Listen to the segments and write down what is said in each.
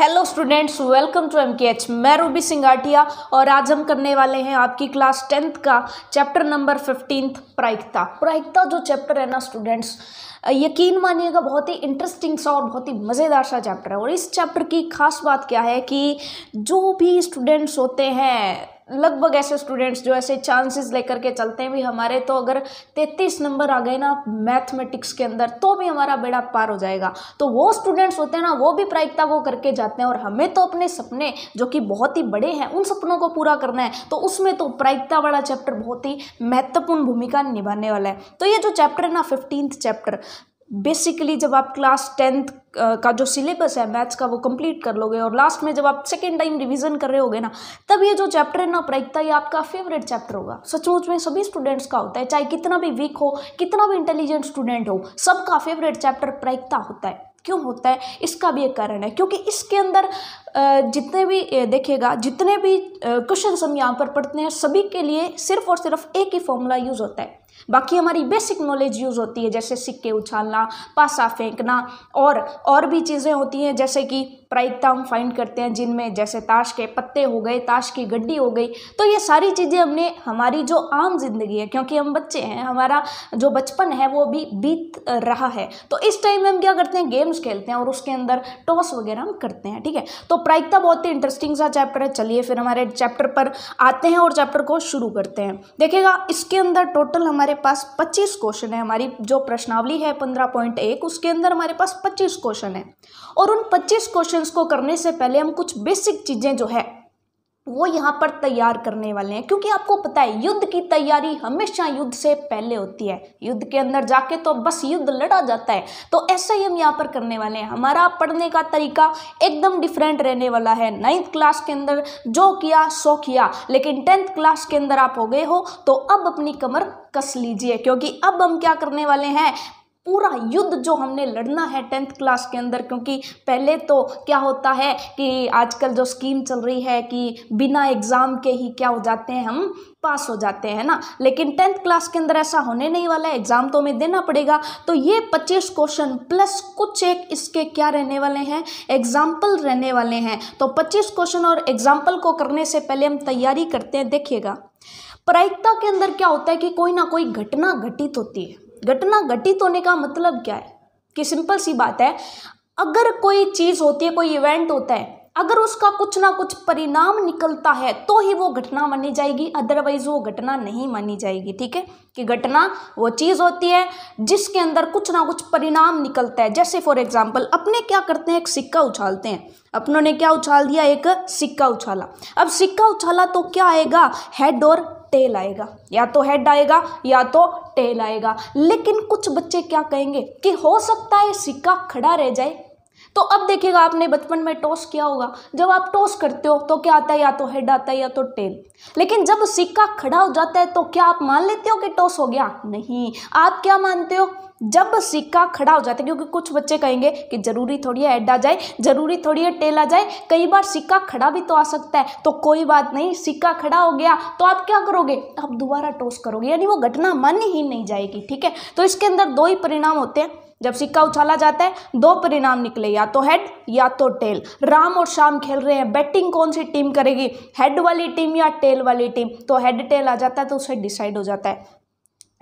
hello students welcome to M K H मैं Ruby Singatia और आज हम करने वाले हैं आपकी क्लास टेंथ का चैप्टर नंबर फिफ्टींथ प्रायिकता प्रायिकता जो चैप्टर है ना स्टूडेंट्स यकीन मानिएगा बहुत ही इंटरेस्टिंग सा और बहुत ही मज़ेदार सा चैप्टर है और इस चैप्टर की खास बात क्या है कि जो भी स्टूडेंट्स होते हैं लगभग ऐसे स्टूडेंट्स जो ऐसे चांसेस लेकर के चलते हैं भी हमारे तो अगर तैतीस नंबर आ गए ना मैथमेटिक्स के अंदर तो भी हमारा बेड़ा पार हो जाएगा तो वो स्टूडेंट्स होते हैं ना वो भी प्रायिकता वो करके जाते हैं और हमें तो अपने सपने जो कि बहुत ही बड़े हैं उन सपनों को पूरा करना है तो उसमें तो प्रायिकता वाला चैप्टर बहुत ही महत्वपूर्ण भूमिका निभाने वाला है तो ये जो चैप्टर है ना फिफ्टींथ चैप्टर बेसिकली जब आप क्लास टेंथ का जो सिलेबस है मैथ्स का वो कंप्लीट कर लोगे और लास्ट में जब आप सेकेंड टाइम रिवीजन कर रहे होगे ना तब ये जो चैप्टर है ना प्रायिकता ये आपका फेवरेट चैप्टर होगा सचमुच में सभी स्टूडेंट्स का होता है चाहे कितना भी वीक हो कितना भी इंटेलिजेंट स्टूडेंट हो सबका फेवरेट चैप्टर प्रायिकता होता है क्यों होता है इसका भी एक कारण है क्योंकि इसके अंदर जितने भी देखेगा जितने भी क्वेश्चन हम यहाँ पर पढ़ते हैं सभी के लिए सिर्फ और सिर्फ एक ही फॉर्मूला यूज़ होता है बाकी हमारी बेसिक नॉलेज यूज़ होती है जैसे सिक्के उछालना पासा फेंकना और और भी चीज़ें होती हैं जैसे कि प्रायिकता हम फाइंड करते हैं जिनमें जैसे ताश के पत्ते हो गए ताश की गड्डी हो गई तो ये सारी चीज़ें हमने हमारी जो आम जिंदगी है क्योंकि हम बच्चे हैं हमारा जो बचपन है वो भी बीत रहा है तो इस टाइम में हम क्या करते हैं गेम्स खेलते हैं और उसके अंदर टॉस वगैरह हम करते हैं ठीक है तो प्रायिकता बहुत ही इंटरेस्टिंग सा चैप्टर है चलिए फिर हमारे चैप्टर पर आते हैं और चैप्टर को शुरू करते हैं देखिएगा इसके अंदर टोटल हमारे हमारे पास 25 क्वेश्चन है हमारी जो प्रश्नावली है 15.1 उसके अंदर हमारे पास 25 क्वेश्चन है और उन 25 क्वेश्चंस को करने से पहले हम कुछ बेसिक चीज़ें जो है वो यहाँ पर तैयार करने वाले हैं क्योंकि आपको पता है युद्ध की तैयारी हमेशा युद्ध से पहले होती है युद्ध के अंदर जाके तो बस युद्ध लड़ा जाता है तो ऐसा ही हम यहाँ पर करने वाले हैं हमारा पढ़ने का तरीका एकदम डिफरेंट रहने वाला है नाइन्थ क्लास के अंदर जो किया सो किया लेकिन टेंथ क्लास के अंदर आप हो गए हो तो अब अपनी कमर कस लीजिए क्योंकि अब हम क्या करने वाले हैं पूरा युद्ध जो हमने लड़ना है टेंथ क्लास के अंदर क्योंकि पहले तो क्या होता है कि आजकल जो स्कीम चल रही है कि बिना एग्ज़ाम के ही क्या हो जाते हैं हम पास हो जाते हैं ना लेकिन टेंथ क्लास के अंदर ऐसा होने नहीं वाला है एग्ज़ाम तो हमें देना पड़ेगा तो ये पच्चीस क्वेश्चन प्लस कुछ एक इसके क्या रहने वाले हैं एग्ज़ाम्पल रहने वाले हैं तो पच्चीस क्वेश्चन और एग्ज़ाम्पल को करने से पहले हम तैयारी करते हैं देखिएगा प्रायिकता के अंदर क्या होता है कि कोई ना कोई घटना घटित होती है घटना घटित होने का मतलब क्या है कि सिंपल सी बात है अगर कोई चीज़ होती है कोई इवेंट होता है अगर उसका कुछ ना कुछ परिणाम निकलता है तो ही वो घटना मानी जाएगी अदरवाइज वो घटना नहीं मानी जाएगी ठीक है कि घटना वो चीज़ होती है जिसके अंदर कुछ ना कुछ परिणाम निकलता है जैसे फॉर एग्जाम्पल अपने क्या करते हैं एक सिक्का उछालते हैं अपनों ने क्या उछाल दिया एक सिक्का उछाला अब सिक्का उछाला तो क्या आएगा हेड और टेल आएगा या तो हेड आएगा या तो टेल आएगा लेकिन कुछ बच्चे क्या कहेंगे कि हो सकता है सिक्का खड़ा रह जाए तो अब देखिएगा आपने बचपन में टॉस किया होगा जब आप टॉस करते हो तो क्या आता है या तो हेड आता है या तो टेल लेकिन जब सिक्का खड़ा हो जाता है तो क्या आप मान लेते हो कि टॉस हो गया नहीं आप क्या मानते हो जब सिक्का खड़ा हो जाता है क्योंकि कुछ बच्चे कहेंगे कि जरूरी थोड़ी है हेड आ जाए जरूरी थोड़ी है टेल आ जाए कई बार सिक्का खड़ा भी तो आ सकता है तो कोई बात नहीं सिक्का खड़ा हो गया तो आप क्या करोगे आप दोबारा टॉस करोगे यानी वो घटना मन ही नहीं जाएगी ठीक है तो इसके अंदर दो ही परिणाम होते हैं जब सिक्का उछाला जाता है दो परिणाम निकले या तो हेड या तो टेल राम और शाम खेल रहे हैं बैटिंग कौन सी टीम करेगी हेड वाली टीम या टेल वाली टीम तो हेड टेल आ जाता है तो उसे डिसाइड हो जाता है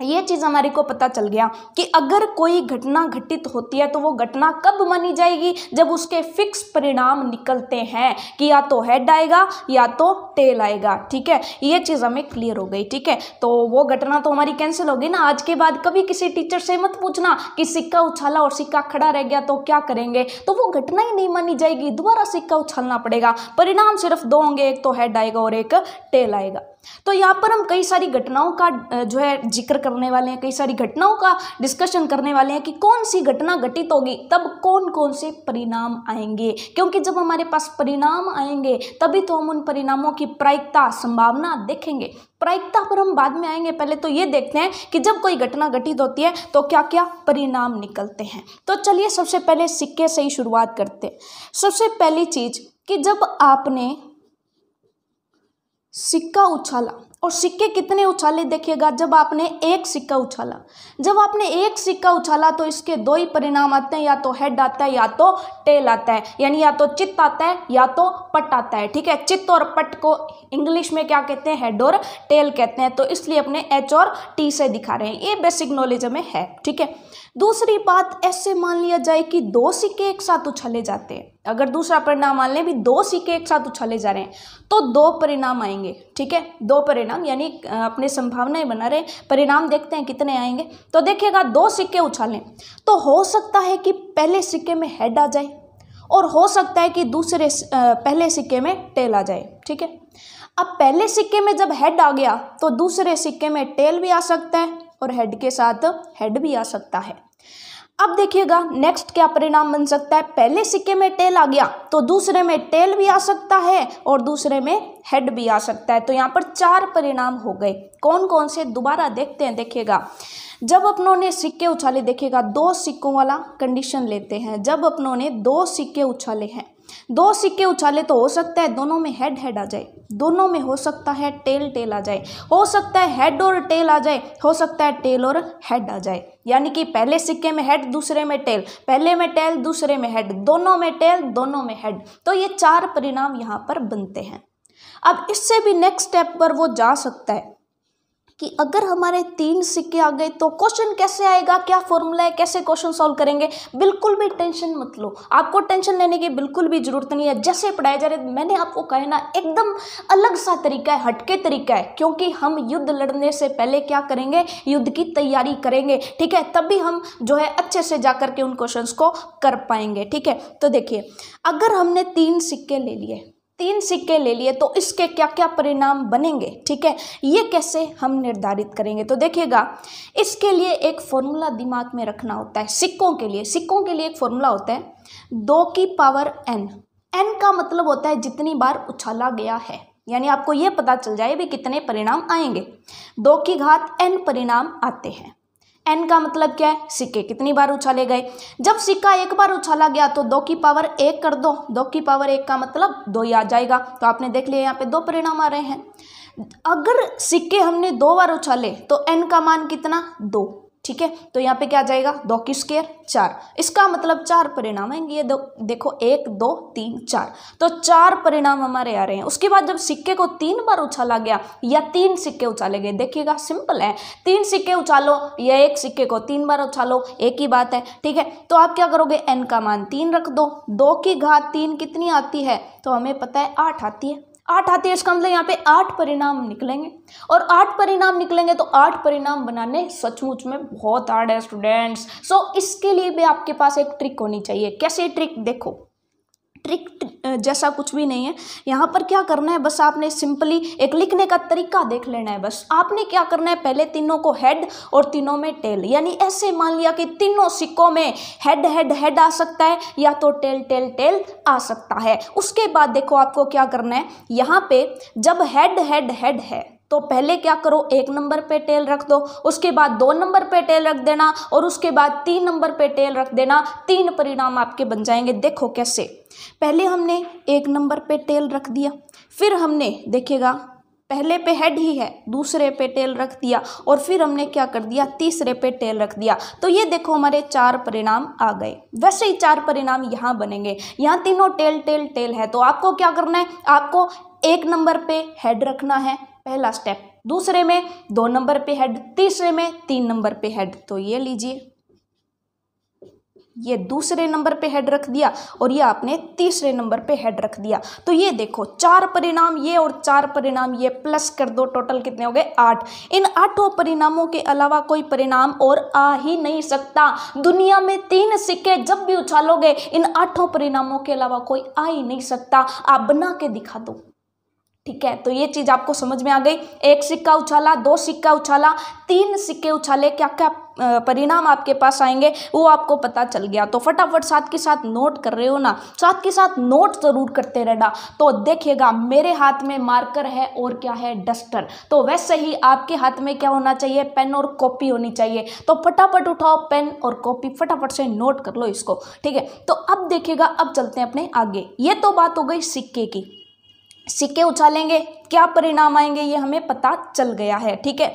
ये चीज़ हमारे को पता चल गया कि अगर कोई घटना घटित होती है तो वो घटना कब मानी जाएगी जब उसके फिक्स परिणाम निकलते हैं कि या तो हेड आएगा या तो टेल आएगा ठीक है ये चीज़ हमें क्लियर हो गई ठीक है तो वो घटना तो हमारी कैंसिल होगी ना आज के बाद कभी किसी टीचर से मत पूछना कि सिक्का उछाला और सिक्का खड़ा रह गया तो क्या करेंगे तो वो घटना ही नहीं मानी जाएगी दोबारा सिक्का उछालना पड़ेगा परिणाम सिर्फ दो होंगे एक तो हेड आएगा और एक टेल आएगा तो यहाँ पर हम कई सारी घटनाओं का जो है जिक्र करने वाले हैं कई सारी घटनाओं का डिस्कशन करने वाले हैं कि कौन सी घटना घटित होगी तब कौन कौन से परिणाम आएंगे क्योंकि जब हमारे पास परिणाम आएंगे तभी तो हम उन परिणामों की प्रायिकता संभावना देखेंगे प्रायिकता पर हम बाद में आएंगे पहले तो ये देखते हैं कि जब कोई घटना घटित होती है तो क्या क्या परिणाम निकलते हैं तो चलिए सबसे पहले सिक्के से ही शुरुआत करते हैं सबसे पहली चीज़ कि जब आपने सिक्का उछाला और सिक्के कितने उछाले देखिएगा जब आपने एक सिक्का उछाला जब आपने एक सिक्का उछाला तो इसके दो ही परिणाम आते हैं या तो हेड आता है या तो टेल आता है यानी या तो चित्त आता है या तो पट आता है ठीक है चित्त और पट को इंग्लिश में क्या कहते हैं हेड और टेल कहते हैं तो इसलिए अपने एच और टी से दिखा रहे हैं ये बेसिक नॉलेज हमें है ठीक है दूसरी बात ऐसे मान लिया जाए कि दो सिक्के एक साथ उछले जाते हैं अगर दूसरा परिणाम मान लें भी दो सिक्के एक साथ उछले जा रहे हैं तो दो परिणाम आएंगे ठीक है दो परिणाम यानी अपने संभावनाएं बना रहे परिणाम देखते हैं कितने आएंगे तो देखिएगा दो सिक्के उछालें तो हो सकता है कि पहले सिक्के में हेड आ जाए और हो सकता है कि दूसरे पहले सिक्के में टेल आ जाए ठीक है अब पहले सिक्के में जब हेड आ गया तो दूसरे सिक्के में टेल भी आ सकता है और हेड के साथ हेड भी आ सकता है अब देखिएगा नेक्स्ट क्या परिणाम बन सकता है पहले सिक्के में टेल आ गया तो दूसरे में टेल भी आ सकता है और दूसरे में हेड भी आ सकता है तो यहाँ पर चार परिणाम हो गए कौन कौन से दोबारा देखते हैं देखिएगा जब अपनों ने सिक्के उछाले देखिएगा दो सिक्कों वाला कंडीशन लेते हैं जब अपनों ने दो सिक्के उछाले हैं दो सिक्के उछाले तो हो सकता है दोनों में हेड हेड आ जाए दोनों में हो सकता है टेल टेल आ जाए हो सकता है हेड और टेल आ जाए हो सकता है टेल और हेड आ जाए यानी कि पहले सिक्के में हेड दूसरे में टेल पहले में टेल दूसरे में हेड दोनों में टेल दोनों में हेड तो ये चार परिणाम यहाँ पर बनते हैं अब इससे भी नेक्स्ट स्टेप पर वो जा सकता है कि अगर हमारे तीन सिक्के आ गए तो क्वेश्चन कैसे आएगा क्या फॉर्मूला है कैसे क्वेश्चन सॉल्व करेंगे बिल्कुल भी टेंशन मत लो आपको टेंशन लेने की बिल्कुल भी ज़रूरत नहीं है जैसे पढ़ाया जा रहा है मैंने आपको कहा ना एकदम अलग सा तरीका है हटके तरीका है क्योंकि हम युद्ध लड़ने से पहले क्या करेंगे युद्ध की तैयारी करेंगे ठीक है तभी हम जो है अच्छे से जा करके उन क्वेश्चन को कर पाएंगे ठीक है तो देखिए अगर हमने तीन सिक्के ले लिए तीन सिक्के ले लिए तो इसके क्या क्या परिणाम बनेंगे ठीक है ये कैसे हम निर्धारित करेंगे तो देखिएगा इसके लिए एक फॉर्मूला दिमाग में रखना होता है सिक्कों के लिए सिक्कों के लिए एक फॉर्मूला होता है दो की पावर एन एन का मतलब होता है जितनी बार उछाला गया है यानी आपको ये पता चल जाए भी कितने परिणाम आएंगे दो की घात एन परिणाम आते हैं एन का मतलब क्या है सिक्के कितनी बार उछाले गए जब सिक्का एक बार उछाला गया तो दो की पावर एक कर दो दो की पावर एक का मतलब दो ही आ जाएगा तो आपने देख लिया यहाँ पे दो परिणाम आ रहे हैं अगर सिक्के हमने दो बार उछाले तो एन का मान कितना दो ठीक है तो यहाँ पे क्या आ जाएगा दो की स्केयर चार इसका मतलब चार परिणाम है ये दो देखो एक दो तीन चार तो चार परिणाम हमारे आ रहे हैं उसके बाद जब सिक्के को तीन बार उछाला गया या तीन सिक्के उछाले गए देखिएगा सिंपल है तीन सिक्के उछालो या एक सिक्के को तीन बार उछालो एक ही बात है ठीक है तो आप क्या करोगे एन का मान तीन रख दो दो की घात तीन कितनी आती है तो हमें पता है आठ आती है आठ आती है इसका मतलब यहाँ पे आठ परिणाम निकलेंगे और आठ परिणाम निकलेंगे तो आठ परिणाम बनाने सचमुच में बहुत हार्ड है स्टूडेंट्स सो so, इसके लिए भी आपके पास एक ट्रिक होनी चाहिए कैसे ट्रिक देखो ट्रिक जैसा कुछ भी नहीं है यहाँ पर क्या करना है बस आपने सिंपली एक लिखने का तरीका देख लेना है बस आपने क्या करना है पहले तीनों को हेड और तीनों में टेल यानी ऐसे मान लिया कि तीनों सिक्कों में हेड हेड हेड आ सकता है या तो टेल टेल टेल आ सकता है उसके बाद देखो आपको क्या करना है यहाँ पे जब हेड हेड हेड है तो पहले क्या करो एक नंबर पे टेल रख दो उसके बाद दो नंबर पे टेल रख देना और उसके बाद तीन नंबर पे टेल रख देना तीन परिणाम आपके बन जाएंगे देखो कैसे पहले हमने एक नंबर पे टेल रख दिया फिर हमने देखेगा पहले पे हेड ही है दूसरे पे टेल रख दिया और फिर हमने क्या कर दिया तीसरे पे टेल रख दिया तो ये देखो हमारे चार परिणाम आ गए वैसे ही चार परिणाम यहाँ बनेंगे यहाँ तीनों टेल टेल टेल है तो आपको क्या करना है आपको एक नंबर पे हेड रखना है पहला स्टेप दूसरे में दो नंबर पे हेड तीसरे में तीन नंबर पे हेड तो ये लीजिए ये दूसरे नंबर पे हेड रख दिया और ये आपने तीसरे नंबर पे हेड रख दिया तो ये देखो चार परिणाम ये और चार परिणाम ये प्लस कर दो टोटल कितने हो गए आठ इन आठों परिणामों के अलावा कोई परिणाम और आ ही नहीं सकता दुनिया में तीन सिक्के जब भी उछालोगे इन आठों परिणामों के अलावा कोई आ ही नहीं सकता आप बना के दिखा दो ठीक है तो ये चीज़ आपको समझ में आ गई एक सिक्का उछाला दो सिक्का उछाला तीन सिक्के उछाले क्या क्या परिणाम आपके पास आएंगे वो आपको पता चल गया तो फटाफट साथ के साथ नोट कर रहे हो ना साथ के साथ नोट ज़रूर करते रहना तो देखिएगा मेरे हाथ में मार्कर है और क्या है डस्टर तो वैसे ही आपके हाथ में क्या होना चाहिए पेन और कॉपी होनी चाहिए तो फटाफट उठाओ पेन और कॉपी फटाफट से नोट कर लो इसको ठीक है तो अब देखिएगा अब चलते हैं अपने आगे ये तो बात हो गई सिक्के की सिक्के उछालेंगे क्या परिणाम आएंगे ये हमें पता चल गया है ठीक है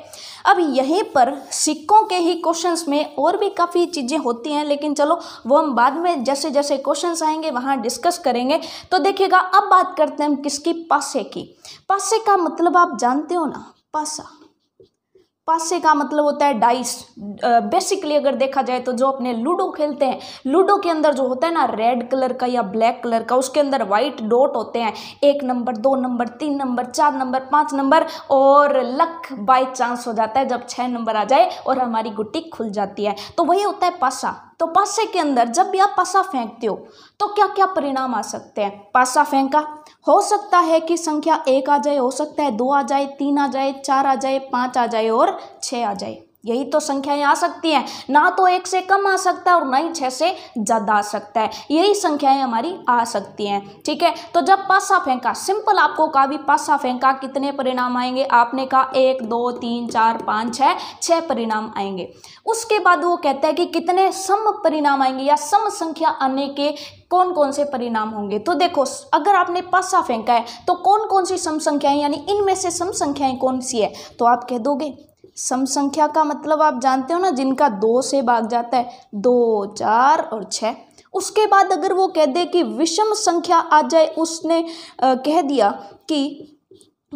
अब यहीं पर सिक्कों के ही क्वेश्चंस में और भी काफ़ी चीज़ें होती हैं लेकिन चलो वो हम बाद में जैसे जैसे क्वेश्चंस आएंगे वहाँ डिस्कस करेंगे तो देखिएगा अब बात करते हैं हम किसकी पासे की पासे का मतलब आप जानते हो ना पासा पासे का मतलब होता है डाइस बेसिकली अगर देखा जाए तो जो अपने लूडो खेलते हैं लूडो के अंदर जो होता है ना रेड कलर का या ब्लैक कलर का उसके अंदर वाइट डॉट होते हैं एक नंबर दो नंबर तीन नंबर चार नंबर पाँच नंबर और लक बाय चांस हो जाता है जब छः नंबर आ जाए और हमारी गुट्टी खुल जाती है तो वही होता है पासा तो पासे के अंदर जब भी आप पासा फेंकते हो तो क्या क्या परिणाम आ सकते हैं पासा फेंका हो सकता है कि संख्या एक आ जाए हो सकता है दो आ जाए तीन आ जाए चार आ जाए पाँच आ जाए और छः आ जाए यही तो संख्याएं आ सकती हैं ना तो एक से कम आ सकता है और ना ही छः से ज़्यादा आ सकता है यही संख्याएं हमारी आ सकती हैं ठीक है तो जब पासा फेंका सिंपल आपको कहा भी पासा फेंका कितने परिणाम आएंगे आपने कहा एक दो तीन चार पाँच छः छः परिणाम आएंगे उसके बाद वो कहता है कि कितने सम परिणाम आएंगे या सम संख्या आने के कौन कौन से परिणाम होंगे तो देखो अगर आपने पासा फेंका है तो कौन कौन सी सम संख्याएं यानी इनमें से सम संख्याएं कौन सी है तो आप कह दोगे सम संख्या का मतलब आप जानते हो ना जिनका दो से भाग जाता है दो चार और छः उसके बाद अगर वो कह दे कि विषम संख्या आ जाए उसने आ, कह दिया कि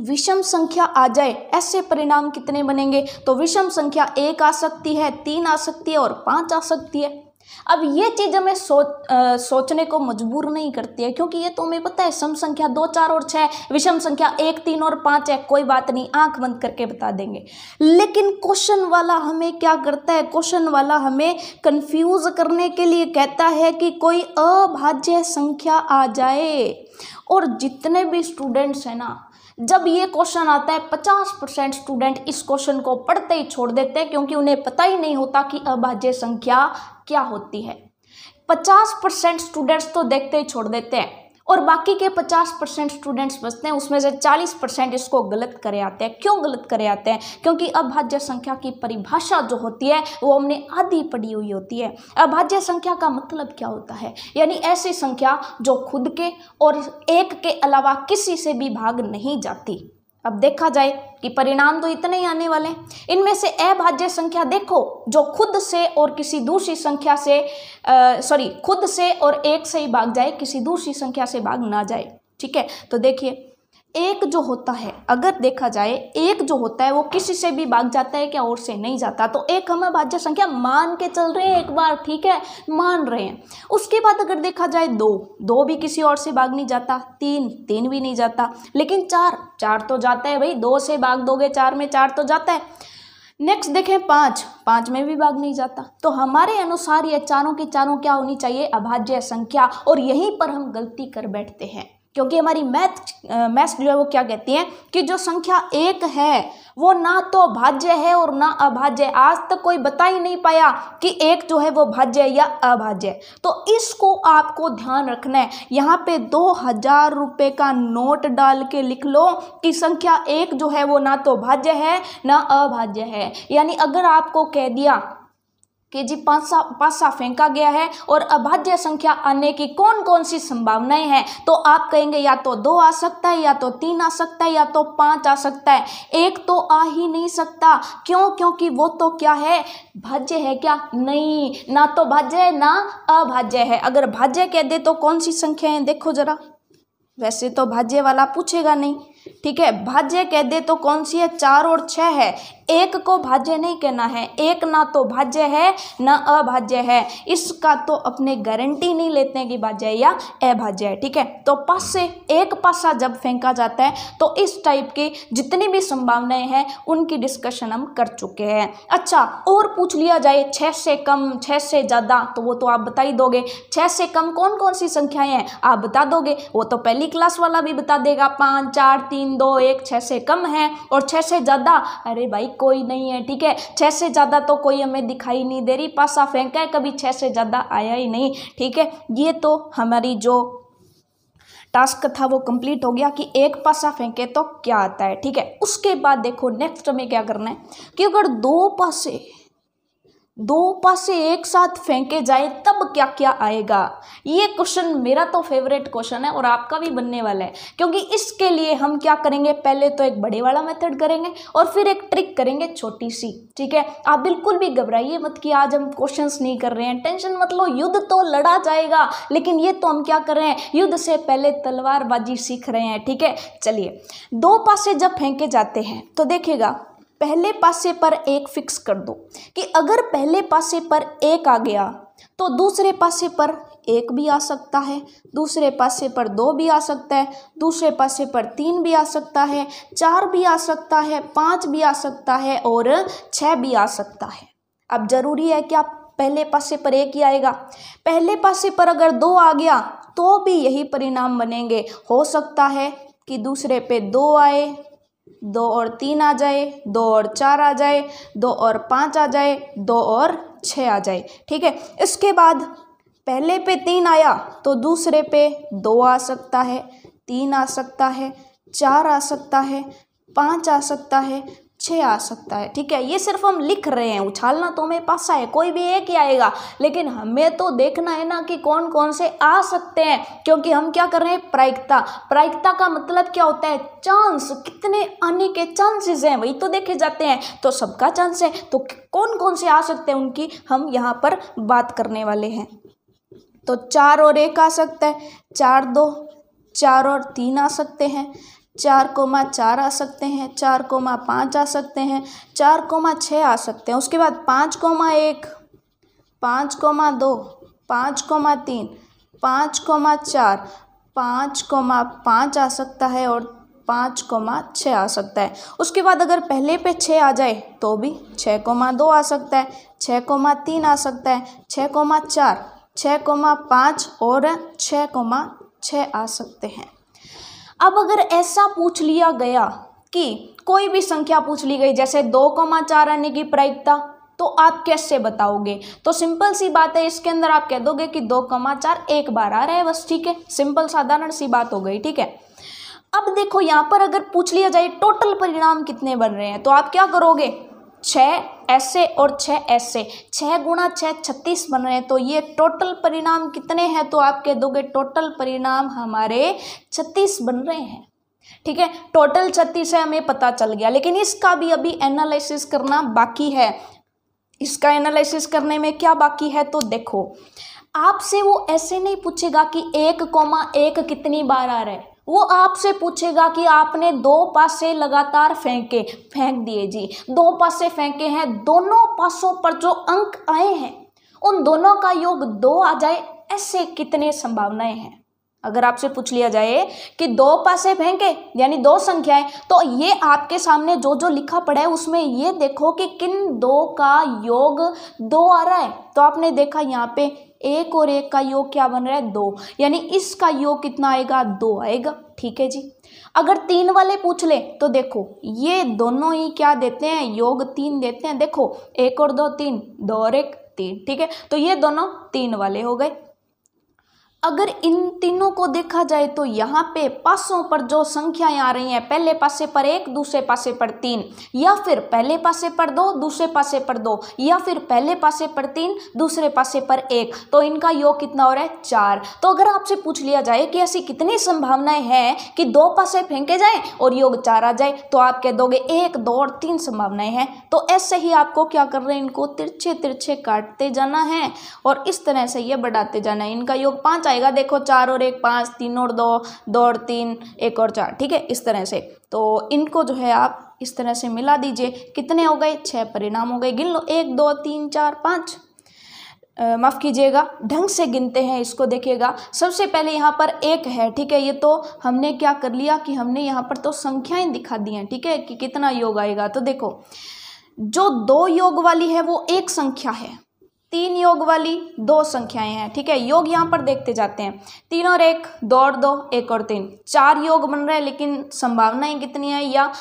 विषम संख्या आ जाए ऐसे परिणाम कितने बनेंगे तो विषम संख्या एक आ सकती है तीन आ सकती है और पाँच आ सकती है अब ये चीज़ हमें सोच आ, सोचने को मजबूर नहीं करती है क्योंकि ये तो हमें पता है सम संख्या दो चार और छह विषम संख्या एक तीन और पांच है कोई बात नहीं आंख बंद करके बता देंगे लेकिन क्वेश्चन वाला हमें क्या करता है क्वेश्चन वाला हमें कंफ्यूज करने के लिए कहता है कि कोई अभाज्य संख्या आ जाए और जितने भी स्टूडेंट्स हैं ना जब ये क्वेश्चन आता है पचास परसेंट स्टूडेंट इस क्वेश्चन को पढ़ते ही छोड़ देते हैं क्योंकि उन्हें पता ही नहीं होता कि अभाज्य संख्या क्या होती है पचास परसेंट स्टूडेंट्स तो देखते ही छोड़ देते हैं और बाकी के 50 परसेंट स्टूडेंट्स बचते हैं उसमें से 40 परसेंट इसको गलत करे आते हैं क्यों गलत करे आते हैं क्योंकि अभाज्य संख्या की परिभाषा जो होती है वो हमने आधी पड़ी हुई होती है अभाज्य संख्या का मतलब क्या होता है यानी ऐसी संख्या जो खुद के और एक के अलावा किसी से भी भाग नहीं जाती अब देखा जाए कि परिणाम तो इतने ही आने वाले हैं इनमें से अभाज्य संख्या देखो जो खुद से और किसी दूसरी संख्या से सॉरी खुद से और एक से ही भाग जाए किसी दूसरी संख्या से भाग ना जाए ठीक है तो देखिए एक जो होता है अगर देखा जाए एक जो होता है वो किसी से भी भाग जाता है क्या और से नहीं जाता तो एक हम भाज्य संख्या मान के चल रहे हैं एक बार ठीक है मान रहे हैं उसके बाद अगर देखा जाए दो दो भी किसी और से भाग नहीं जाता तीन तीन भी नहीं जाता लेकिन चार चार तो जाता है भाई दो से भाग दोगे चार में चार तो जाता है नेक्स्ट देखें पाँच पाँच में भी भाग नहीं जाता तो हमारे अनुसार ये चारों के चारों क्या होनी चाहिए अभाज्य संख्या और यहीं पर हम गलती कर बैठते हैं क्योंकि हमारी मैथ मैथ्स जो है वो क्या कहती है कि जो संख्या एक है वो ना तो भाज्य है और ना अभाज्य आज तक कोई बता ही नहीं पाया कि एक जो है वो भाज्य है या अभाज्य है तो इसको आपको ध्यान रखना है यहाँ पे दो हजार रुपये का नोट डाल के लिख लो कि संख्या एक जो है वो ना तो भाज्य है ना अभाज्य है यानी अगर आपको कह दिया के जी पासा पासा फेंका गया है और अभाज्य संख्या आने की कौन कौन सी संभावनाएं हैं तो आप कहेंगे या तो दो आ सकता है या तो तीन आ सकता है या तो पांच आ सकता है एक तो आ ही नहीं सकता क्यों क्योंकि वो तो क्या है भाज्य है क्या नहीं ना तो भाज्य है ना अभाज्य है अगर भाज्य कह दे तो कौन सी संख्या है देखो जरा वैसे तो भाज्य वाला पूछेगा नहीं ठीक है भाज्य कह दे तो कौन सी है चार और छः है एक को भाज्य नहीं कहना है एक ना तो भाज्य है ना अभाज्य है इसका तो अपने गारंटी नहीं लेते हैं कि भाज्य है या अभाज्य है ठीक है तो पास से एक पासा जब फेंका जाता है तो इस टाइप की जितनी भी संभावनाएं हैं उनकी डिस्कशन हम कर चुके हैं अच्छा और पूछ लिया जाए छः से कम छः से ज़्यादा तो वो तो आप बता ही दोगे छः से कम कौन कौन सी संख्याएं हैं आप बता दोगे वो तो पहली क्लास वाला भी बता देगा पाँच चार तीन दो एक छः से कम है और छः से ज़्यादा अरे भाई कोई नहीं है ठीक है छः से ज़्यादा तो कोई हमें दिखाई नहीं दे रही पासा फेंका है कभी छः से ज़्यादा आया ही नहीं ठीक है ये तो हमारी जो टास्क था वो कंप्लीट हो गया कि एक पासा फेंके तो क्या आता है ठीक है उसके बाद देखो नेक्स्ट हमें क्या करना है कि अगर दो पासे दो पासे एक साथ फेंके जाए तब क्या क्या आएगा ये क्वेश्चन मेरा तो फेवरेट क्वेश्चन है और आपका भी बनने वाला है क्योंकि इसके लिए हम क्या करेंगे पहले तो एक बड़े वाला मेथड करेंगे और फिर एक ट्रिक करेंगे छोटी सी ठीक है आप बिल्कुल भी घबराइए मत कि आज हम क्वेश्चंस नहीं कर रहे हैं टेंशन मत लो युद्ध तो लड़ा जाएगा लेकिन ये तो हम क्या कर रहे हैं युद्ध से पहले तलवारबाजी सीख रहे हैं ठीक है चलिए दो पासे जब फेंके जाते हैं तो देखिएगा पहले पासे पर एक फिक्स कर दो कि अगर पहले पासे पर एक आ गया तो दूसरे पासे पर एक भी आ सकता है दूसरे पासे पर दो भी आ सकता है दूसरे पासे पर तीन भी आ सकता है चार भी आ सकता है पाँच भी आ सकता है और छः भी आ सकता है अब ज़रूरी है कि आप पहले पासे पर एक ही आएगा पहले पासे पर अगर दो आ गया तो भी यही परिणाम बनेंगे हो सकता है कि दूसरे पे दो आए दो और तीन आ जाए दो और चार आ जाए दो और पाँच आ जाए दो और छः आ जाए ठीक है इसके बाद पहले पे तीन आया तो दूसरे पे दो आ सकता है तीन आ सकता है चार आ सकता है पाँच आ सकता है छः आ सकता है ठीक है ये सिर्फ हम लिख रहे हैं उछालना तो हमें पास है कोई भी एक ही आएगा लेकिन हमें तो देखना है ना कि कौन कौन से आ सकते हैं क्योंकि हम क्या कर रहे हैं प्रायिकता प्रायिकता का मतलब क्या होता है चांस कितने आने के चांसेस हैं वही तो देखे जाते हैं तो सबका चांस है तो कौन कौन से आ सकते हैं उनकी हम यहाँ पर बात करने वाले हैं तो चार और एक आ सकता है चार दो चार और तीन आ सकते हैं चार कोमा चार आ सकते हैं चार कोमा पाँच आ सकते हैं चार कोमा छः आ सकते हैं उसके बाद पाँच कोमा एक पाँच कोमा दो पाँच कोमा तीन पाँच कोमा चार पाँच कोमा पाँच आ सकता है और पाँच कोमा छः आ सकता है उसके बाद अगर पहले पे छः आ जाए तो भी छः कोमा दो आ सकता है छः कोमा तीन आ सकता है छः कोमा चार छः कोमा पाँच और छः कोमा छः आ सकते हैं अब अगर ऐसा पूछ लिया गया कि कोई भी संख्या पूछ ली गई जैसे दो कौमा चार आने की प्रायिकता तो आप कैसे बताओगे तो सिंपल सी बात है इसके अंदर आप कह दोगे कि दो कमा चार एक बार आ रहा है बस ठीक है सिंपल साधारण सी बात हो गई ठीक है अब देखो यहाँ पर अगर पूछ लिया जाए टोटल परिणाम कितने बन रहे हैं तो आप क्या करोगे छः ऐसे और छः ऐसे छः गुणा छः छत्तीस बन रहे हैं तो ये टोटल परिणाम कितने हैं तो आप कह दोगे टोटल परिणाम हमारे छत्तीस बन रहे हैं ठीक है टोटल छत्तीस है हमें पता चल गया लेकिन इसका भी अभी एनालिसिस करना बाकी है इसका एनालिसिस करने में क्या बाकी है तो देखो आपसे वो ऐसे नहीं पूछेगा कि एक कोमा एक कितनी बार आ रहा है वो आपसे पूछेगा कि आपने दो पासे लगातार फेंके फेंक दिए जी दो पासे फेंके हैं दोनों पासों पर जो अंक आए हैं उन दोनों का योग दो आ जाए ऐसे कितने संभावनाएं हैं अगर आपसे पूछ लिया जाए कि दो पासे फेंके यानी दो संख्याएं तो ये आपके सामने जो जो लिखा पड़ा है उसमें ये देखो कि किन दो का योग दो आ रहा है तो आपने देखा यहाँ पे एक और एक का योग क्या बन रहा है दो यानी इसका योग कितना आएगा दो आएगा ठीक है जी अगर तीन वाले पूछ ले तो देखो ये दोनों ही क्या देते हैं योग तीन देते हैं देखो एक और दो तीन दो और एक तीन ठीक है तो ये दोनों तीन वाले हो गए अगर इन तीनों को देखा जाए तो यहाँ पे पासों पर जो संख्याएं आ रही हैं पहले पासे पर एक दूसरे पासे पर तीन या फिर पहले पासे पर दो दूसरे पासे पर दो या फिर पहले पासे पर तीन दूसरे पासे पर एक तो इनका योग कितना हो रहा है चार तो अगर आपसे पूछ लिया जाए कि ऐसी कितनी संभावनाएं हैं कि दो पासे फेंके जाए और योग चार आ जाए तो आप कह दोगे एक दो और तीन संभावनाएं हैं तो ऐसे ही आपको क्या कर रहे हैं इनको तिरछे तिरछे काटते जाना है और इस तरह से ये बढ़ाते जाना है इनका योग पाँच आएगा देखो चार और एक पाँच तीन और दो दो और तीन एक और चार ठीक है इस तरह से तो इनको जो है आप इस तरह से मिला दीजिए कितने हो गए छः परिणाम हो गए गिन लो एक दो तीन चार पाँच माफ़ कीजिएगा ढंग से गिनते हैं इसको देखिएगा सबसे पहले यहाँ पर एक है ठीक है ये तो हमने क्या कर लिया कि हमने यहाँ पर तो संख्याएं दिखा दी हैं ठीक है कि कितना योग आएगा तो देखो जो दो योग वाली है वो एक संख्या है तीन योग वाली दो संख्याएं हैं ठीक है योग यहाँ पर देखते जाते हैं तीन और एक दो और दो एक और तीन चार योग बन रहे हैं लेकिन संभावनाएं कितनी है या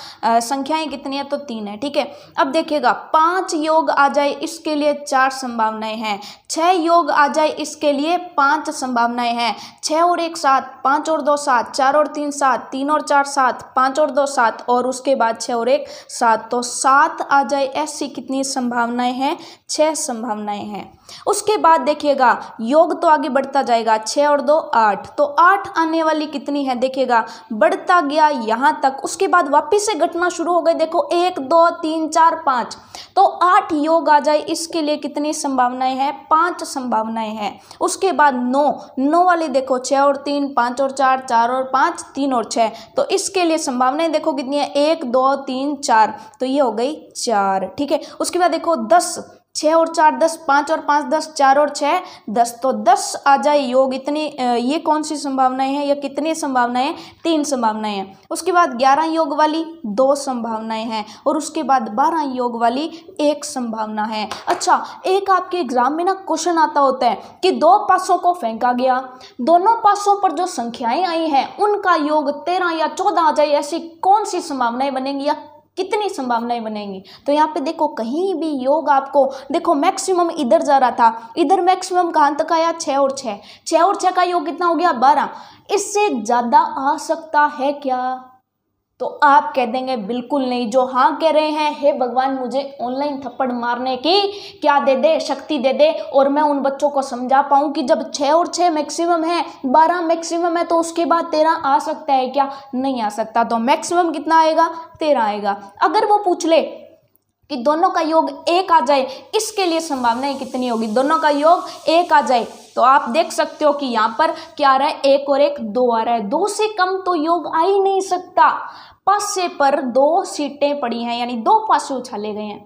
संख्याएं कितनी है तो तीन है ठीक है अब देखिएगा पांच योग आ जाए इसके लिए चार संभावनाएं हैं छः योग आ जाए इसके लिए पांच संभावनाएं हैं छः और एक सात पाँच और दो सात चार और तीन सात तीन और चार सात पाँच और दो सात और उसके बाद छः और एक सात तो सात आ जाए ऐसी कितनी संभावनाएँ हैं छः संभावनाएं हैं उसके बाद देखिएगा योग तो आगे बढ़ता जाएगा छः और दो आठ तो आठ आने वाली कितनी है देखिएगा बढ़ता गया यहाँ तक उसके बाद वापिस से घटना शुरू हो गई देखो एक दो तीन चार पाँच तो आठ योग आ जाए इसके लिए कितनी संभावनाएं हैं पाँच संभावनाएं हैं उसके बाद नौ नौ वाली देखो छः और तीन पाँच और चार चार और पाँच तीन और छः तो इसके लिए संभावनाएं देखो कितनी है एक दो तीन चार तो ये हो गई चार ठीक है उसके बाद देखो दस छः और चार दस पाँच और पाँच दस चार और छः दस तो दस आ जाए योग इतनी ये कौन सी संभावनाएं हैं या कितनी संभावनाएं हैं तीन संभावनाएं हैं उसके बाद ग्यारह योग वाली दो संभावनाएं हैं और उसके बाद बारह योग वाली एक संभावना है अच्छा एक आपके एग्जाम में ना क्वेश्चन आता होता है कि दो पासों को फेंका गया दोनों पासों पर जो संख्याएं आई हैं उनका योग तेरह या चौदह आ जाए ऐसी कौन सी संभावनाएं बनेंगी या कितनी संभावनाएं बनेंगी तो यहाँ पे देखो कहीं भी योग आपको देखो मैक्सिमम इधर जा रहा था इधर मैक्सिमम कहाँ तक आया छः और छः छः और छः का योग कितना हो गया बारह इससे ज़्यादा आ सकता है क्या तो आप कह देंगे बिल्कुल नहीं जो हाँ कह रहे हैं हे भगवान मुझे ऑनलाइन थप्पड़ मारने की क्या दे दे शक्ति दे दे और मैं उन बच्चों को समझा पाऊँ कि जब छः और छः मैक्सिमम है बारह मैक्सिमम है तो उसके बाद तेरह आ सकता है क्या नहीं आ सकता तो मैक्सिमम कितना आएगा तेरह आएगा अगर वो पूछ ले कि दोनों का योग एक आ जाए इसके लिए संभावनाएं कितनी होगी दोनों का योग एक आ जाए तो आप देख सकते हो कि यहां पर क्या आ रहा है एक और एक दो आ रहा है दो से कम तो योग आ ही नहीं सकता पासे पर दो सीटें पड़ी हैं यानी दो पासे उछाले गए हैं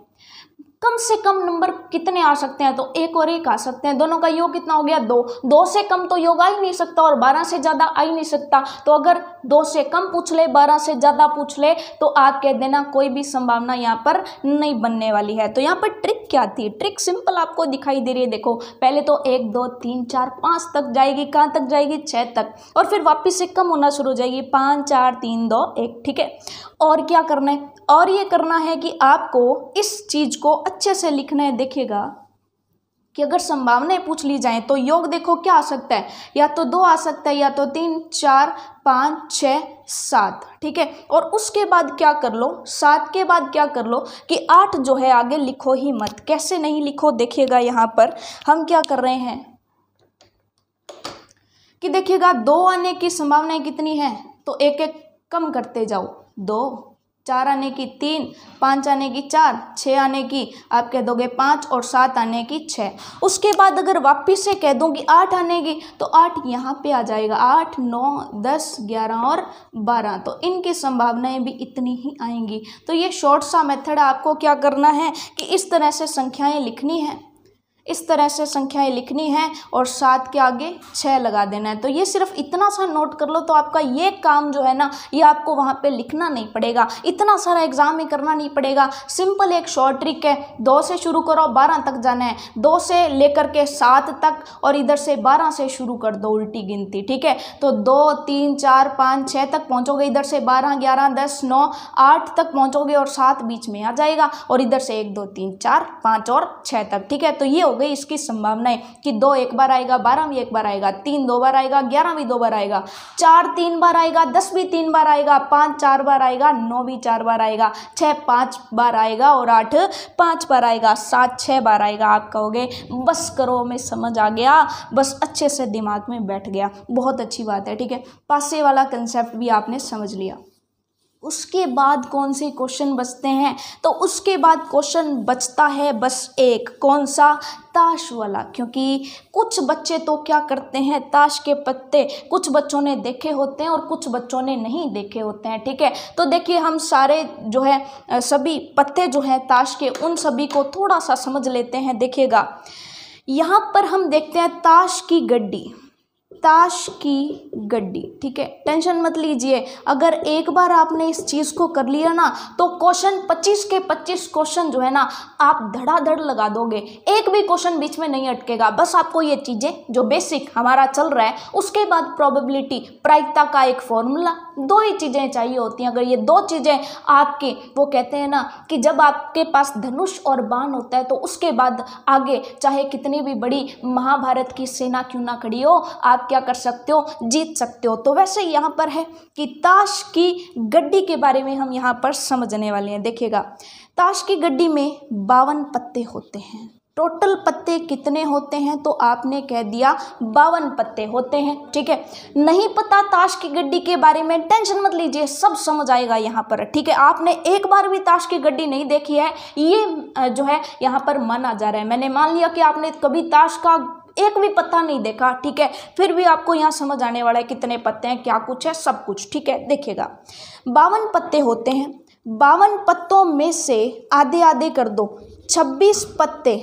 कम से कम नंबर कितने आ सकते हैं तो एक और एक आ सकते हैं दोनों का योग कितना हो गया दो दो से कम तो योग आ ही नहीं सकता और बारह से ज़्यादा आ ही नहीं सकता तो अगर दो से कम पूछ ले बारह से ज़्यादा पूछ ले तो आप कह देना कोई भी संभावना यहाँ पर नहीं बनने वाली है तो यहाँ पर ट्रिक क्या थी ट्रिक सिंपल आपको दिखाई दे रही है देखो पहले तो एक दो तीन चार पाँच तक जाएगी कहाँ तक जाएगी छः तक और फिर वापिस से कम होना शुरू हो जाएगी पाँच चार तीन दो एक ठीक है और क्या करना है और ये करना है कि आपको इस चीज़ को अच्छे से लिखना है देखिएगा कि अगर संभावनाएं पूछ ली जाएं तो योग देखो क्या आ सकता है या तो दो आ सकता है या तो तीन चार पाँच छ सात ठीक है और उसके बाद क्या कर लो सात के बाद क्या कर लो कि आठ जो है आगे लिखो ही मत कैसे नहीं लिखो देखिएगा यहाँ पर हम क्या कर रहे हैं कि देखिएगा दो आने की संभावनाएं कितनी है तो एक एक कम करते जाओ दो चार आने की तीन पाँच आने की चार छः आने की आप कह दोगे पाँच और सात आने की छः उसके बाद अगर वापस से कह दूँ कि आठ आने की तो आठ यहाँ पे आ जाएगा आठ नौ दस ग्यारह और बारह तो इनकी संभावनाएं भी इतनी ही आएंगी तो ये शॉर्ट सा मेथड आपको क्या करना है कि इस तरह से संख्याएँ लिखनी है इस तरह से संख्याएं लिखनी है और सात के आगे छः लगा देना है तो ये सिर्फ इतना सा नोट कर लो तो आपका ये काम जो है ना ये आपको वहाँ पे लिखना नहीं पड़ेगा इतना सारा एग्ज़ाम ही करना नहीं पड़ेगा सिंपल एक शॉर्ट ट्रिक है दो से शुरू करो बारह तक जाना है दो से लेकर के सात तक और इधर से बारह से शुरू कर दो उल्टी गिनती ठीक है तो दो तीन चार पाँच छः तक पहुँचोगे इधर से बारह ग्यारह दस नौ आठ तक पहुँचोगे और सात बीच में आ जाएगा और इधर से एक दो तीन चार पाँच और छः तक ठीक है तो ये हो गई इसकी संभावनाएं कि दो एक बार आएगा बारह भी एक बार आएगा तीन दो बार आएगा ग्यारह भी दो बार आएगा चार तीन बार आएगा दस भी तीन बार आएगा पाँच चार बार आएगा नौ भी चार बार आएगा छः पाँच बार आएगा और आठ पाँच बार आएगा सात छः बार आएगा आप कहोगे बस करो मैं समझ आ गया बस अच्छे से दिमाग में बैठ गया बहुत अच्छी बात है ठीक है पासे वाला कंसेप्ट भी आपने समझ लिया उसके बाद कौन से क्वेश्चन बचते हैं तो उसके बाद क्वेश्चन बचता है बस एक कौन सा ताश वाला क्योंकि कुछ बच्चे तो क्या करते हैं ताश के पत्ते कुछ बच्चों ने देखे होते हैं और कुछ बच्चों ने नहीं देखे होते हैं ठीक है तो देखिए हम सारे जो है सभी पत्ते जो हैं ताश के उन सभी को थोड़ा सा समझ लेते हैं देखिएगा यहाँ पर हम देखते हैं ताश की गड्डी ताश की गड्डी ठीक है टेंशन मत लीजिए अगर एक बार आपने इस चीज़ को कर लिया ना तो क्वेश्चन 25 के 25 क्वेश्चन जो है ना आप धड़ाधड़ लगा दोगे एक भी क्वेश्चन बीच में नहीं अटकेगा बस आपको ये चीज़ें जो बेसिक हमारा चल रहा है उसके बाद प्रोबेबिलिटी प्रायिकता का एक फॉर्मूला दो ही चीज़ें चाहिए होती हैं अगर ये दो चीज़ें आपके वो कहते हैं ना कि जब आपके पास धनुष और बाण होता है तो उसके बाद आगे चाहे कितनी भी बड़ी महाभारत की सेना क्यों ना खड़ी हो आप क्या कर सकते हो जीत सकते हो तो वैसे यहाँ पर है कि ताश की गड्डी के बारे में हम यहाँ पर समझने वाले हैं देखिएगा ताश की गड्डी में बावन पत्ते होते हैं टोटल पत्ते कितने होते हैं तो आपने कह दिया बावन पत्ते होते हैं ठीक है नहीं पता ताश की गड्डी के बारे में टेंशन मत लीजिए सब समझ आएगा यहाँ पर ठीक है आपने एक बार भी ताश की गड्डी नहीं देखी है ये जो है यहाँ पर माना जा रहा है मैंने मान लिया कि आपने कभी ताश का एक भी पत्ता नहीं देखा ठीक है फिर भी आपको यहाँ समझ आने वाला है कितने पत्ते हैं क्या कुछ है सब कुछ ठीक है देखिएगा बावन पत्ते होते हैं बावन पत्तों में से आधे आधे कर दो छब्बीस पत्ते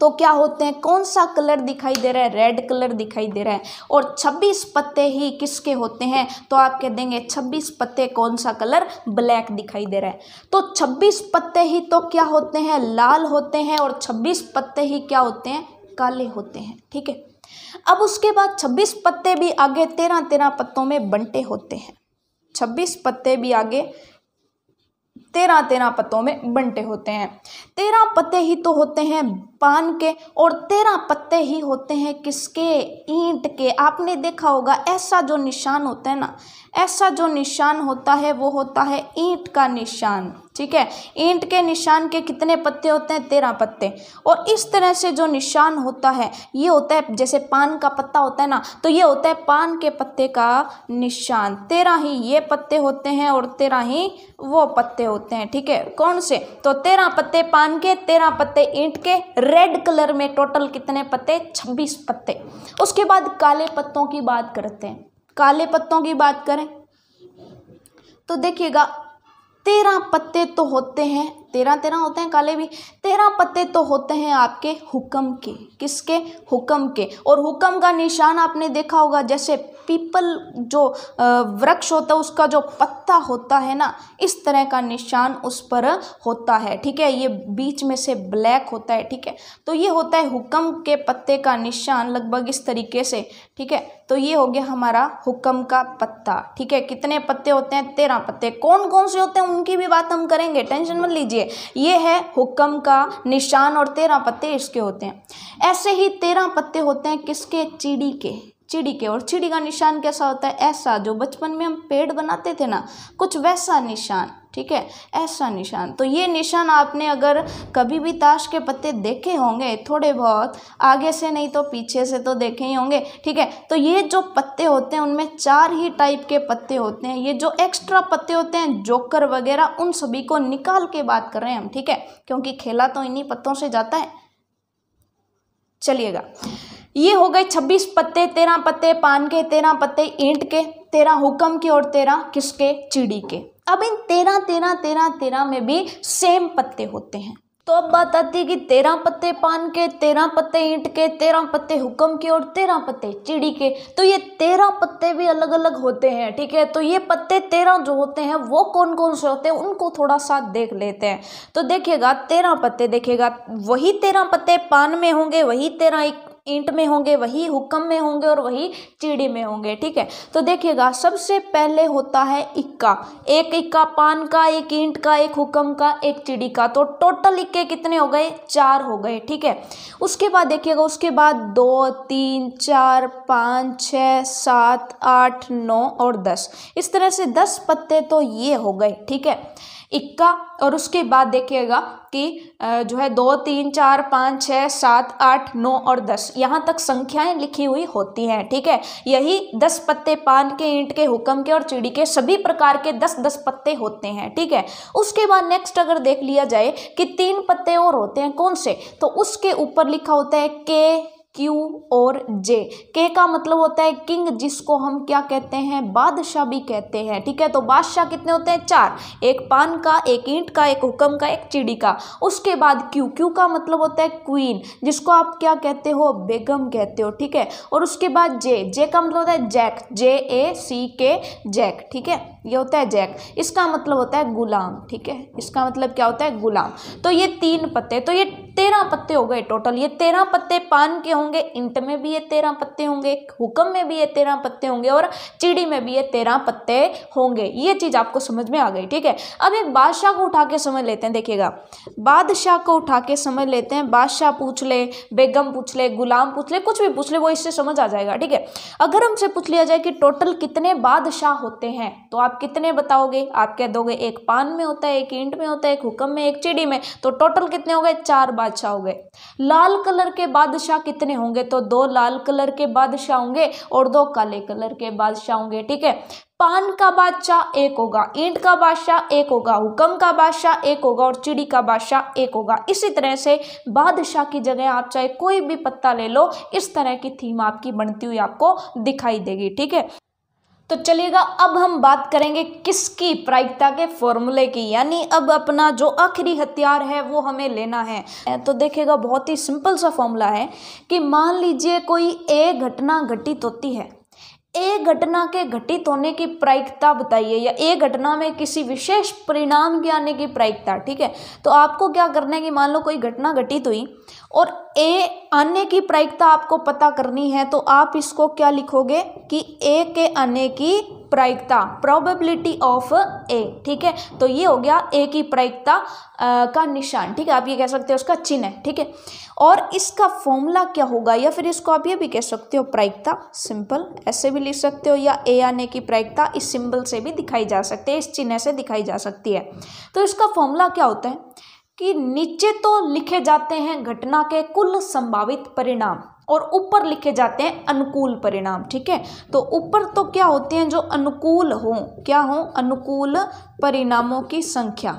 तो क्या होते हैं कौन सा कलर दिखाई दे रहा है रेड कलर दिखाई दे रहा है और 26 पत्ते ही किसके होते हैं तो आप कह देंगे 26 पत्ते कौन सा कलर ब्लैक दिखाई दे रहा है तो 26 पत्ते ही तो क्या होते हैं लाल होते हैं और 26 पत्ते ही क्या होते हैं काले होते हैं ठीक है अब उसके बाद 26 पत्ते भी आगे तेरह तेरह पत्तों में बंटे होते हैं 26 पत्ते भी आगे तेरह तेरह पत्तों में बंटे होते हैं तेरह पत्ते ही तो होते हैं पान के और तेरह पत्ते ही होते हैं किसके ईंट के आपने देखा होगा ऐसा जो निशान होता है ना ऐसा जो निशान होता है वो होता है ईंट का निशान ठीक है ईंट के निशान के कितने पत्ते होते हैं तेरह पत्ते और इस तरह से जो निशान होता है ये होता है जैसे पान का पत्ता होता है ना तो ये होता है पान के पत्ते का निशान तेरह ही ये पत्ते होते हैं और तेरह ही वो पत्ते होते हैं ठीक है कौन से तो तेरह पत्ते पान के तेरह पत्ते ईंट के रेड कलर में टोटल कितने पत्ते छब्बीस पत्ते उसके बाद काले पत्तों की बात करते हैं काले पत्तों की बात करें तो देखिएगा तेरह पत्ते तो होते हैं तेरह तेरह होते हैं काले भी तेरह पत्ते तो होते हैं आपके हुक्म के किसके हुक्म के और हुक्म का निशान आपने देखा होगा जैसे पीपल जो वृक्ष होता है उसका जो पत्ता होता है ना इस तरह का निशान उस पर होता है ठीक है ये बीच में से ब्लैक होता है ठीक है तो ये होता है हुक्म के पत्ते का निशान लगभग इस तरीके से ठीक है तो ये हो गया हमारा हुक्म का पत्ता ठीक है कितने पत्ते होते हैं तेरह पत्ते कौन कौन से होते हैं उनकी भी बात हम करेंगे टेंशन मत लीजिए ये है हुक्म का निशान और तेरह पत्ते इसके होते हैं ऐसे ही तेरह पत्ते होते हैं किसके चिड़ी के चिड़ी के और चिड़ी का निशान कैसा होता है ऐसा जो बचपन में हम पेड़ बनाते थे ना कुछ वैसा निशान ठीक है ऐसा निशान तो ये निशान आपने अगर कभी भी ताश के पत्ते देखे होंगे थोड़े बहुत आगे से नहीं तो पीछे से तो देखे ही होंगे ठीक है तो ये जो पत्ते होते हैं उनमें चार ही टाइप के पत्ते होते हैं ये जो एक्स्ट्रा पत्ते होते हैं जोकर वगैरह उन सभी को निकाल के बात कर रहे हैं हम ठीक है क्योंकि खेला तो इन्हीं पत्तों से जाता है चलिएगा ये हो गए छब्बीस पत्ते तेरह पत्ते पान के तेरह पत्ते ईंट के तेरह हुक्म के और तेरह किसके चिड़ी के अब इन तेरह तेरह तेरह तेरह में भी सेम पत्ते होते हैं तो अब बात आती है कि तेरह पत्ते पान के तेरह पत्ते ईंट के तेरह पत्ते हुक्म के और तेरह पत्ते चिड़ी के तो ये तेरह पत्ते भी अलग अलग होते हैं ठीक है तो ये पत्ते तेरह जो होते हैं वो कौन कौन से होते हैं उनको थोड़ा सा देख लेते हैं तो देखिएगा तेरह पत्ते देखिएगा वही तेरह पत्ते पान में होंगे वही तेरह ईंट में होंगे वही हुक्म में होंगे और वही चिड़ी में होंगे ठीक है तो देखिएगा सबसे पहले होता है इक्का एक इक्का पान का एक ईंट का एक हुक्म का एक चिड़ी का तो टोटल इक्के कितने हो गए चार हो गए ठीक है उसके बाद देखिएगा उसके बाद दो तीन चार पाँच छ सात आठ नौ और दस इस तरह से दस पत्ते तो ये हो गए ठीक है इक्का और उसके बाद देखिएगा कि जो है दो तीन चार पाँच छः सात आठ नौ और दस यहाँ तक संख्याएं लिखी हुई होती हैं ठीक है यही दस पत्ते पान के ईंट के हुक्म के और चिड़ी के सभी प्रकार के दस दस पत्ते होते हैं ठीक है उसके बाद नेक्स्ट अगर देख लिया जाए कि तीन पत्ते और होते हैं कौन से तो उसके ऊपर लिखा होता है के क्यू और जे के का मतलब होता है किंग जिसको हम क्या कहते हैं बादशाह भी कहते हैं ठीक है तो बादशाह कितने होते हैं चार एक पान का एक ईंट का एक हुक्म का एक चिड़ी का उसके बाद क्यू क्यू का मतलब होता है क्वीन जिसको आप क्या कहते हो बेगम कहते हो ठीक है और उसके बाद जे जे का मतलब होता है जैक जे ए सी के जैक ठीक है ये होता है जैक इसका मतलब होता है गुलाम ठीक है इसका मतलब क्या होता है गुलाम तो ये तीन पत्ते तो ये तेरह पत्ते हो गए टोटल ये तेरह पत्ते पान के होंगे इंट में भी ये तेरह पत्ते होंगे हुक्म में भी ये तेरह पत्ते होंगे और चिड़ी में भी ये तेरह पत्ते होंगे ये चीज़ आपको समझ में आ गई ठीक है अब एक बादशाह को उठा के समझ लेते हैं देखिएगा बादशाह को उठा के समझ लेते हैं बादशाह पूछ ले बेगम पूछ ले गुलाम पूछ ले कुछ भी पूछ ले वो इससे समझ आ जाएगा ठीक है अगर हमसे पूछ लिया जाए कि टोटल कितने बादशाह होते हैं तो आप कितने बताओगे आप कह दोगे एक पान में होता है एक इंट में होता है एक हुक्म में एक चिड़ी में तो टोटल कितने हो गए चार बादशाह हो गए लाल कलर के बादशाह कितने होंगे तो दो लाल कलर के बादशाह होंगे और दो काले कलर के बादशाह होंगे ठीक है पान का बादशाह एक होगा ईंट का बादशाह एक होगा हुक्म का बादशाह एक होगा और चिड़ी का बादशाह एक होगा इसी तरह से बादशाह की जगह आप चाहे कोई भी पत्ता ले लो इस तरह की थीम आपकी बनती हुई आपको दिखाई देगी ठीक है तो चलिएगा अब हम बात करेंगे किसकी प्रायिकता के फॉर्मूले की यानी अब अपना जो आखिरी हथियार है वो हमें लेना है तो देखिएगा बहुत ही सिंपल सा फॉर्मूला है कि मान लीजिए कोई ए घटना घटित होती है ए घटना के घटित होने की प्रायिकता बताइए या ए घटना में किसी विशेष परिणाम के आने की प्रायिकता ठीक है तो आपको क्या करना है कि मान लो कोई घटना घटित हुई और ए अन्य की प्रायिकता आपको पता करनी है तो आप इसको क्या लिखोगे कि ए के अन्य की प्रायिकता प्रोबेबिलिटी ऑफ ए ठीक है तो ये हो गया ए की प्रायिकता का निशान ठीक है आप ये कह सकते हो उसका चिन्ह है ठीक है और इसका फॉर्मूला क्या होगा या फिर इसको आप ये भी कह सकते हो प्रायिकता सिंपल ऐसे भी लिख सकते हो या ए आने की प्रायिकता इस सिंबल से भी दिखाई जा सकती है इस चिन्ह से दिखाई जा सकती है तो इसका फॉर्मूला क्या होता है कि नीचे तो लिखे जाते हैं घटना के कुल संभावित परिणाम और ऊपर लिखे जाते हैं अनुकूल परिणाम ठीक है तो ऊपर तो क्या होते हैं जो अनुकूल हों क्या हों अनुकूल परिणामों की संख्या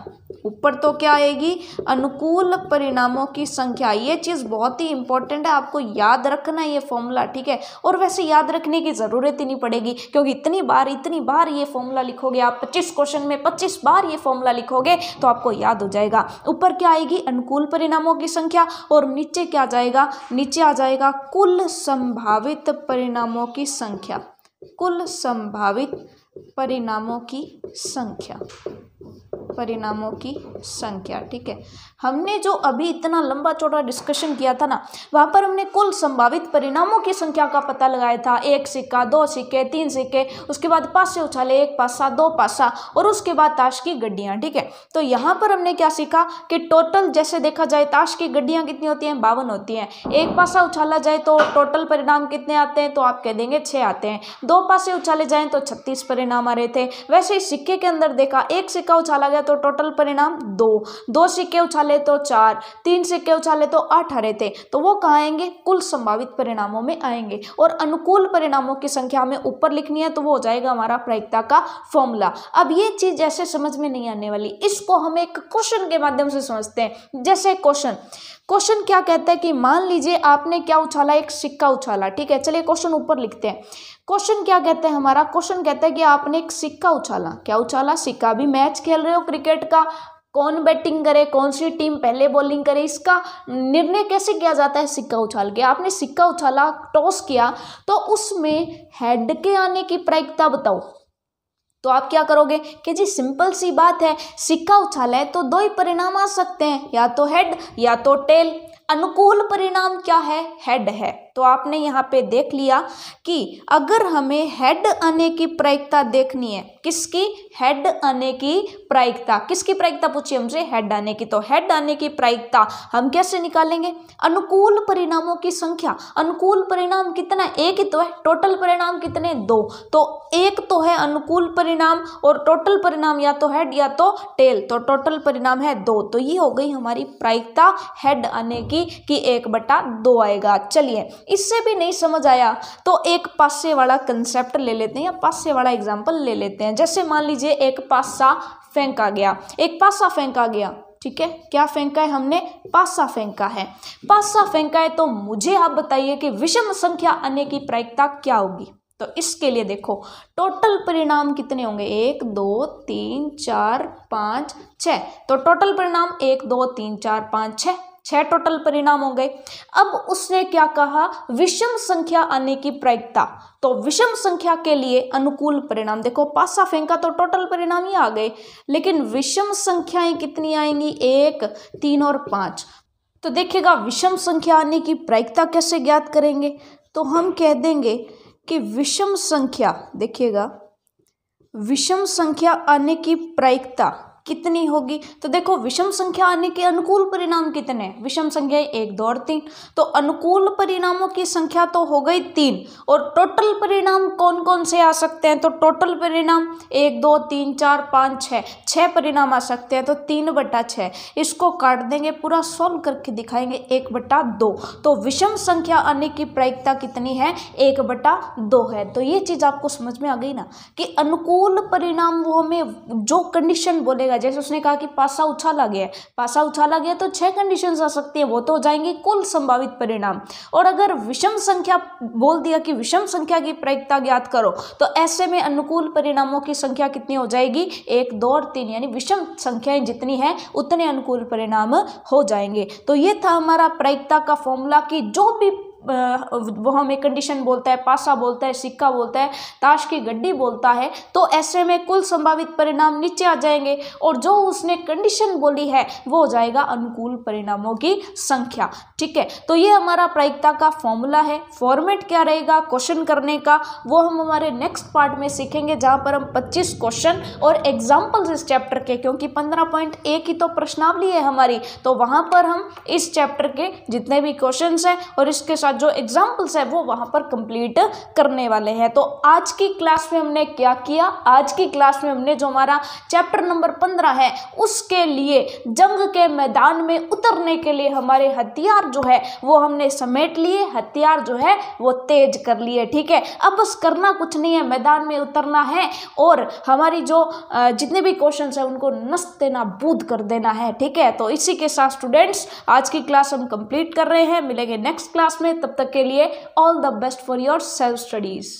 ऊपर तो क्या आएगी अनुकूल परिणामों की संख्या ये चीज़ बहुत ही इंपॉर्टेंट है आपको याद रखना ये फॉर्मूला ठीक है और वैसे याद रखने की ज़रूरत ही नहीं पड़ेगी क्योंकि इतनी बार इतनी बार ये फॉर्मूला लिखोगे आप पच्चीस क्वेश्चन में पच्चीस बार ये फॉर्मूला लिखोगे तो आपको याद हो जाएगा ऊपर क्या आएगी अनुकूल परिणामों की संख्या और नीचे क्या जाएगा नीचे आ जाएगा कुल संभावित परिणामों की संख्या कुल संभावित परिणामों की संख्या परिणामों की संख्या ठीक है हमने जो अभी इतना लंबा चौड़ा डिस्कशन किया था ना वहाँ पर हमने कुल संभावित परिणामों की संख्या का पता लगाया था एक सिक्का दो सिक्के तीन सिक्के उसके बाद पास से उछाले एक पासा दो पासा और उसके बाद ताश की गड्डियाँ ठीक है तो यहाँ पर हमने क्या सीखा कि टोटल जैसे देखा जाए ताश की गड्डियाँ कितनी होती हैं बावन होती हैं एक पासा उछाला जाए तो टोटल परिणाम कितने आते हैं तो आप कह देंगे छः आते हैं दो पासे उछाले जाएँ तो छत्तीस परिणाम आ रहे थे वैसे सिक्के के अंदर देखा एक सिक्का उछाला गया तो टोटल परिणाम दो दो सिक्के उछाले तो चार तीन सिक्के उछाले तो आठ हरे थे तो वो कहाँ आएंगे कुल संभावित परिणामों में आएंगे और अनुकूल परिणामों की संख्या हमें ऊपर लिखनी है तो वो हो जाएगा हमारा प्रायिकता का फॉर्मूला अब ये चीज़ जैसे समझ में नहीं आने वाली इसको हम एक क्वेश्चन के माध्यम से समझते हैं जैसे क्वेश्चन क्वेश्चन क्या कहता है कि मान लीजिए आपने क्या उछाला एक सिक्का उछाला ठीक है चलिए क्वेश्चन ऊपर लिखते हैं क्वेश्चन क्या कहते हैं हमारा क्वेश्चन कहता है कि आपने एक सिक्का उछाला क्या उछाला सिक्का भी मैच खेल रहे हो क्रिकेट का कौन बैटिंग करे कौन सी टीम पहले बॉलिंग करे इसका निर्णय कैसे किया जाता है सिक्का उछाल के आपने सिक्का उछाला टॉस किया तो उसमें हेड के आने की प्रायिकता बताओ तो आप क्या करोगे कि जी सिंपल सी बात है सिक्का उछालें तो दो ही परिणाम आ सकते हैं या तो हेड या तो टेल अनुकूल परिणाम क्या है हेड है तो आपने यहाँ पे देख लिया कि अगर हमें हेड आने की प्रायिकता देखनी है किसकी हेड आने की प्रायिकता किसकी प्रायिकता पूछिए हमसे हेड आने की तो हेड आने की प्रायिकता हम कैसे निकालेंगे अनुकूल परिणामों की संख्या अनुकूल परिणाम कितना एक ही तो है टोटल परिणाम कितने दो तो एक तो है अनुकूल परिणाम और टोटल परिणाम या तो हेड या तो टेल तो टोटल परिणाम है दो तो ये हो गई हमारी प्रायिकता हेड आने की कि एक बटा दो आएगा चलिए इससे भी नहीं समझ आया तो एक पासे वाला कंसेप्ट ले लेते हैं या पासे वाला एग्जाम्पल ले लेते हैं जैसे मान लीजिए एक पासा फेंका गया एक पासा फेंका गया ठीक है क्या फेंका है हमने पासा फेंका है पासा फेंका है तो मुझे आप बताइए कि विषम संख्या आने की प्रायिकता क्या होगी तो इसके लिए देखो टोटल परिणाम कितने होंगे एक दो तीन चार पाँच छः तो टोटल परिणाम एक दो तीन चार पाँच छः छह टोटल परिणाम हो गए अब उसने क्या कहा विषम संख्या आने की प्रायिकता तो विषम संख्या के लिए अनुकूल परिणाम देखो पासा फेंका तो टोटल परिणाम ही आ गए लेकिन विषम संख्याएं कितनी आएंगी एक तीन और पांच तो देखिएगा विषम संख्या आने की प्रायिकता कैसे ज्ञात करेंगे तो हम कह देंगे कि विषम संख्या देखिएगा विषम संख्या आने की प्रायिकता कितनी होगी तो देखो विषम संख्या आने के अनुकूल परिणाम कितने विषम संख्या एक दो और तीन तो अनुकूल परिणामों की संख्या तो हो गई तीन और टोटल परिणाम कौन कौन से आ सकते हैं तो टोटल परिणाम एक दो तीन चार पाँच छः छः परिणाम आ सकते हैं तो तीन बटा छः इसको काट देंगे पूरा सॉल्व करके दिखाएंगे एक बटा दो तो विषम संख्या आने की प्रायिकता कितनी है एक बटा दो है तो ये चीज़ आपको समझ में आ गई ना कि अनुकूल परिणाम वो हमें जो कंडीशन बोलेगा गया जैसे उसने कहा कि पासा उछाला गया पासा उछाला गया तो छह कंडीशंस आ सकती है वो तो हो जाएंगे कुल संभावित परिणाम और अगर विषम संख्या बोल दिया कि विषम संख्या की प्रयोगता ज्ञात करो तो ऐसे में अनुकूल परिणामों की संख्या कितनी हो जाएगी एक दो और तीन यानी विषम संख्याएं जितनी है उतने अनुकूल परिणाम हो जाएंगे तो ये था हमारा प्रयोगता का फॉर्मूला कि जो भी वो हमें कंडीशन बोलता है पासा बोलता है सिक्का बोलता है ताश की गड्डी बोलता है तो ऐसे में कुल संभावित परिणाम नीचे आ जाएंगे और जो उसने कंडीशन बोली है वो हो जाएगा अनुकूल परिणामों की संख्या ठीक है तो ये हमारा प्रायिकता का फॉर्मूला है फॉर्मेट क्या रहेगा क्वेश्चन करने का वो हम हमारे नेक्स्ट पार्ट में सीखेंगे जहाँ पर हम पच्चीस क्वेश्चन और एग्जाम्पल्स इस चैप्टर के क्योंकि ए ही तो प्रश्नावली है हमारी तो वहाँ पर हम इस चैप्टर के जितने भी क्वेश्चन हैं और इसके साथ का जो एग्जाम्पल्स है वो वहाँ पर कंप्लीट करने वाले हैं तो आज की क्लास में हमने क्या किया आज की क्लास में हमने जो हमारा चैप्टर नंबर पंद्रह है उसके लिए जंग के मैदान में उतरने के लिए हमारे हथियार जो है वो हमने समेट लिए हथियार जो है वो तेज कर लिए ठीक है अब बस करना कुछ नहीं है मैदान में उतरना है और हमारी जो जितने भी क्वेश्चन है उनको नस्त देना बूद कर देना है ठीक है तो इसी के साथ स्टूडेंट्स आज की क्लास हम कंप्लीट कर रहे हैं मिलेंगे नेक्स्ट क्लास में तब तक के लिए all the best for your self studies